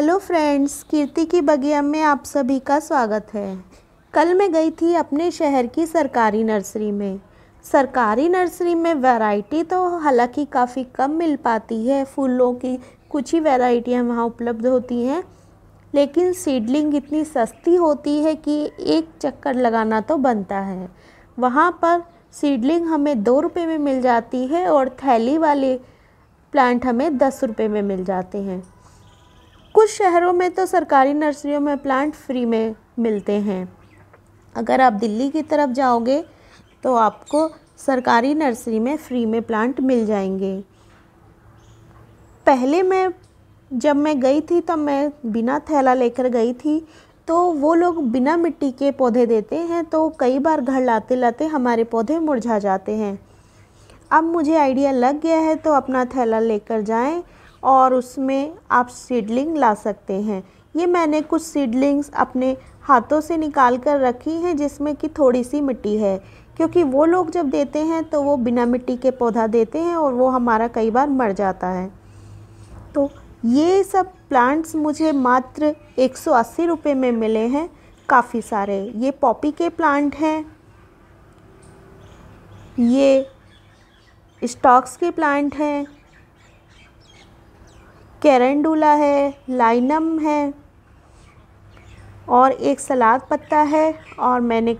hello friends कीर्ति की बगिया में आप सभी का स्वागत है कल मैं गई थी अपने शहर की सरकारी नर्सरी में सरकारी नर्सरी में वैरायटी तो हालांकि काफ़ी कम मिल पाती है फूलों की कुछ ही वैरायटियाँ वहाँ उपलब्ध होती हैं लेकिन सीडलिंग इतनी सस्ती होती है कि एक चक्कर लगाना तो बनता है वहाँ पर सीडलिंग हमें दो रुपये में मिल जाती है और थैली वाले प्लांट हमें दस रुपये में मिल जाते हैं कुछ शहरों में तो सरकारी नर्सरियों में प्लांट फ्री में मिलते हैं अगर आप दिल्ली की तरफ जाओगे तो आपको सरकारी नर्सरी में फ्री में प्लांट मिल जाएंगे पहले मैं जब मैं गई थी तब मैं बिना थैला लेकर गई थी तो वो लोग बिना मिट्टी के पौधे देते हैं तो कई बार घर लाते लाते हमारे पौधे मुरझा जाते हैं अब मुझे आइडिया लग गया है तो अपना थैला लेकर जाएं और उसमें आप सीडलिंग ला सकते हैं ये मैंने कुछ सीडलिंग्स अपने हाथों से निकाल कर रखी हैं जिसमें कि थोड़ी सी मिट्टी है क्योंकि वो लोग जब देते हैं तो वो बिना मिट्टी के पौधा देते हैं और वो हमारा कई बार मर जाता है तो ये सब प्लांट्स मुझे मात्र 180 रुपए में मिले हैं काफ़ी सारे ये पॉपी के प्लांट हैं ये स्टॉक्स के प्लांट हैं कैरेंडूला है लाइनम है और एक सलाद पत्ता है और मैंने